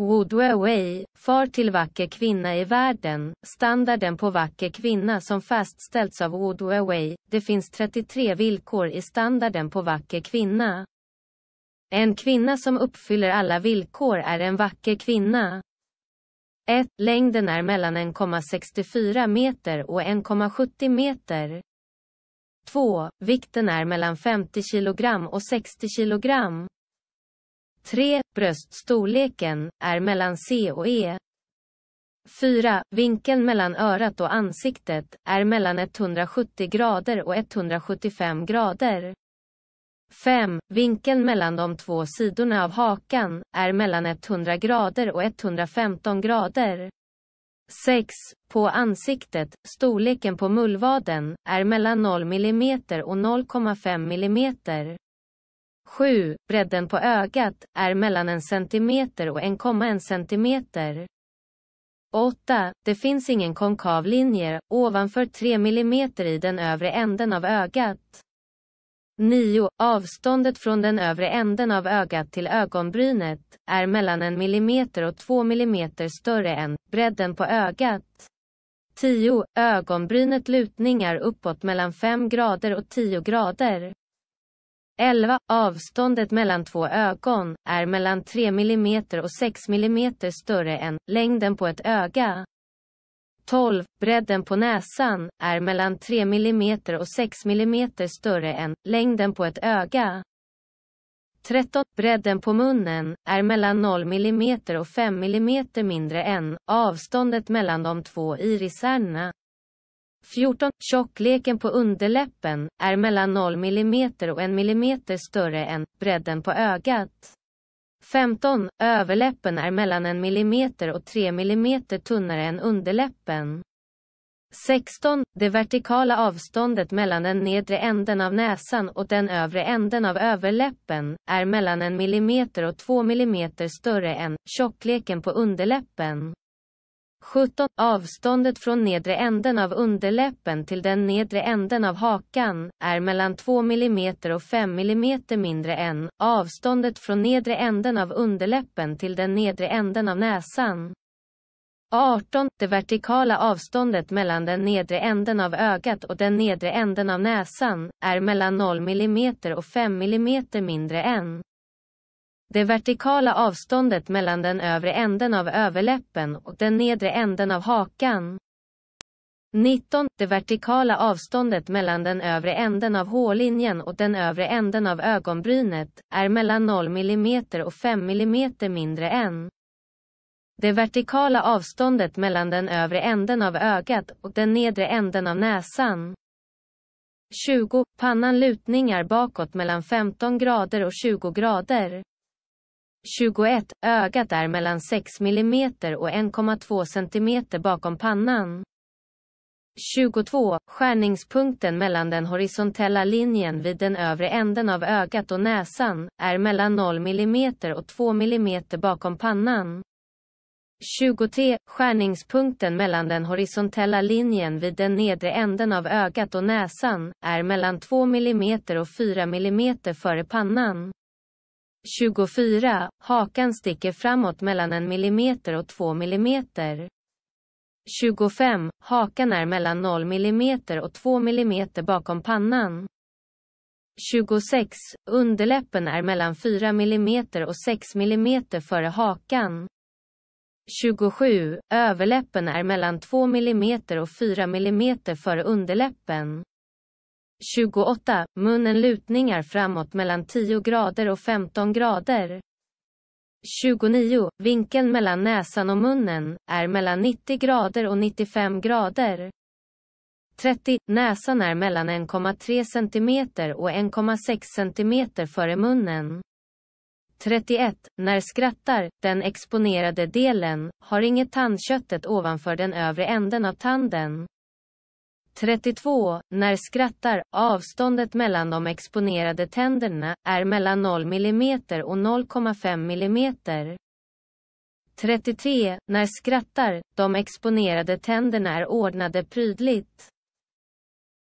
Woodway Way, far till vacker kvinna i världen, standarden på vacker kvinna som fastställts av Woodway Way, det finns 33 villkor i standarden på vacker kvinna. En kvinna som uppfyller alla villkor är en vacker kvinna. 1. Längden är mellan 1,64 meter och 1,70 meter. 2. Vikten är mellan 50 kg och 60 kg. 3. Bröststorleken är mellan C och E. 4. Vinkeln mellan örat och ansiktet är mellan 170 grader och 175 grader. 5. Vinkeln mellan de två sidorna av hakan är mellan 100 grader och 115 grader. 6. På ansiktet, storleken på mullvaden, är mellan 0 mm och 0,5 mm. 7. Bredden på ögat är mellan en centimeter och 1,1 centimeter. 8. Det finns ingen konkav linje ovanför 3 mm i den övre änden av ögat. 9. Avståndet från den övre änden av ögat till ögonbrynet är mellan 1 mm och 2 mm större än bredden på ögat. 10. Ögonbrynet lutningar uppåt mellan 5 grader och 10 grader. 11. Avståndet mellan två ögon är mellan 3 mm och 6 mm större än längden på ett öga. 12. Bredden på näsan är mellan 3 mm och 6 mm större än längden på ett öga. 13. Bredden på munnen är mellan 0 mm och 5 mm mindre än avståndet mellan de två irisärna. 14. Tjockleken på underläppen är mellan 0 mm och 1 mm större än bredden på ögat. 15. Överläppen är mellan 1 mm och 3 mm tunnare än underläppen. 16. Det vertikala avståndet mellan den nedre änden av näsan och den övre änden av överläppen är mellan 1 mm och 2 mm större än tjockleken på underläppen. 17. Avståndet från nedre änden av underläppen till den nedre änden av hakan är mellan 2 mm och 5 mm mindre än avståndet från nedre änden av underläppen till den nedre änden av näsan. 18. Det vertikala avståndet mellan den nedre änden av ögat och den nedre änden av näsan är mellan 0 mm och 5 mm mindre än det vertikala avståndet mellan den övre änden av överläppen och den nedre änden av hakan. 19. Det vertikala avståndet mellan den övre änden av hårlinjen och den övre änden av ögonbrynet är mellan 0 mm och 5 mm mindre än. Det vertikala avståndet mellan den övre änden av ögat och den nedre änden av näsan. 20. Pannan lutningar bakåt mellan 15 grader och 20 grader. 21. Ögat är mellan 6 mm och 1,2 cm bakom pannan. 22. Skärningspunkten mellan den horisontella linjen vid den övre änden av ögat och näsan är mellan 0 mm och 2 mm bakom pannan. 23. Skärningspunkten mellan den horisontella linjen vid den nedre änden av ögat och näsan är mellan 2 mm och 4 mm före pannan. 24. Hakan sticker framåt mellan en millimeter och två millimeter. 25. Hakan är mellan 0 millimeter och 2 millimeter bakom pannan. 26. Underläppen är mellan 4 millimeter och 6 millimeter före hakan. 27. Överläppen är mellan 2 millimeter och 4 millimeter före underläppen. 28, munnen lutningar framåt mellan 10 grader och 15 grader. 29, vinkeln mellan näsan och munnen är mellan 90 grader och 95 grader. 30, näsan är mellan 1,3 cm och 1,6 cm före munnen. 31. När skrattar, den exponerade delen, har inget tandköttet ovanför den övre änden av tanden. 32. När skrattar, avståndet mellan de exponerade tänderna är mellan 0 mm och 0,5 mm. 33. När skrattar, de exponerade tänderna är ordnade prydligt.